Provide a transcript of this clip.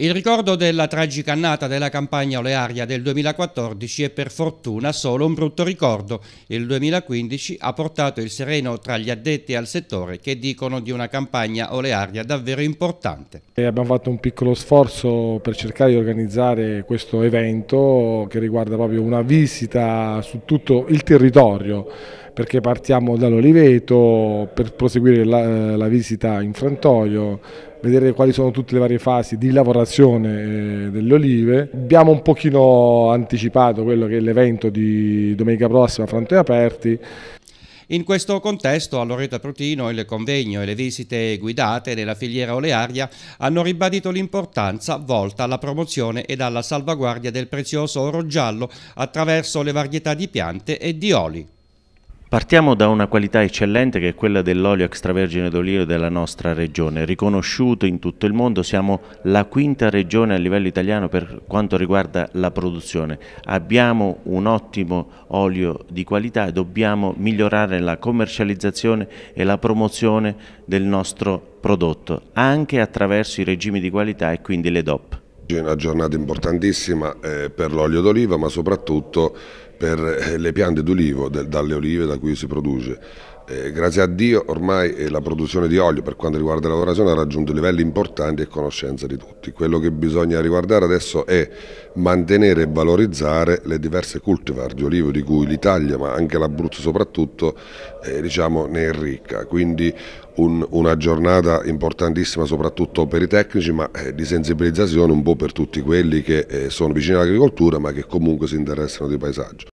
Il ricordo della tragica annata della campagna olearia del 2014 è per fortuna solo un brutto ricordo. Il 2015 ha portato il sereno tra gli addetti al settore che dicono di una campagna olearia davvero importante. E abbiamo fatto un piccolo sforzo per cercare di organizzare questo evento che riguarda proprio una visita su tutto il territorio perché partiamo dall'Oliveto per proseguire la, eh, la visita in frantoio, vedere quali sono tutte le varie fasi di lavorazione eh, delle olive. Abbiamo un pochino anticipato quello che è l'evento di domenica prossima, a Frantoio Aperti. In questo contesto a Loreto Trutino il convegno e le visite guidate della filiera olearia hanno ribadito l'importanza volta alla promozione ed alla salvaguardia del prezioso oro giallo attraverso le varietà di piante e di oli. Partiamo da una qualità eccellente che è quella dell'olio extravergine d'olio della nostra regione, riconosciuto in tutto il mondo, siamo la quinta regione a livello italiano per quanto riguarda la produzione. Abbiamo un ottimo olio di qualità e dobbiamo migliorare la commercializzazione e la promozione del nostro prodotto, anche attraverso i regimi di qualità e quindi le DOP. Oggi è una giornata importantissima eh, per l'olio d'oliva ma soprattutto per eh, le piante d'olivo, dalle olive da cui si produce. Eh, grazie a Dio ormai eh, la produzione di olio per quanto riguarda la lavorazione ha raggiunto livelli importanti e conoscenza di tutti. Quello che bisogna riguardare adesso è mantenere e valorizzare le diverse cultivar di olivo di cui l'Italia ma anche l'Abruzzo soprattutto eh, diciamo, ne è ricca. Quindi un, una giornata importantissima soprattutto per i tecnici ma eh, di sensibilizzazione un po' per tutti quelli che eh, sono vicini all'agricoltura ma che comunque si interessano di paesaggio.